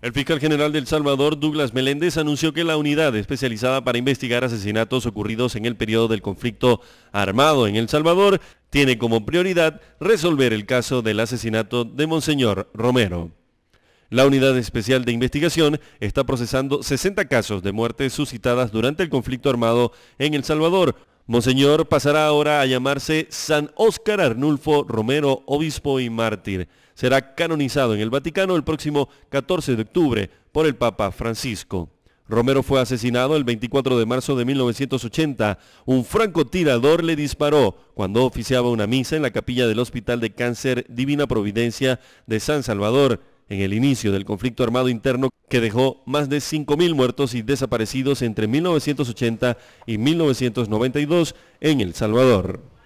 El fiscal general del Salvador, Douglas Meléndez, anunció que la unidad especializada para investigar asesinatos ocurridos en el periodo del conflicto armado en El Salvador tiene como prioridad resolver el caso del asesinato de Monseñor Romero. La unidad especial de investigación está procesando 60 casos de muertes suscitadas durante el conflicto armado en El Salvador, Monseñor pasará ahora a llamarse San Óscar Arnulfo Romero, obispo y mártir. Será canonizado en el Vaticano el próximo 14 de octubre por el Papa Francisco. Romero fue asesinado el 24 de marzo de 1980. Un francotirador le disparó cuando oficiaba una misa en la capilla del Hospital de Cáncer Divina Providencia de San Salvador en el inicio del conflicto armado interno que dejó más de 5.000 muertos y desaparecidos entre 1980 y 1992 en El Salvador.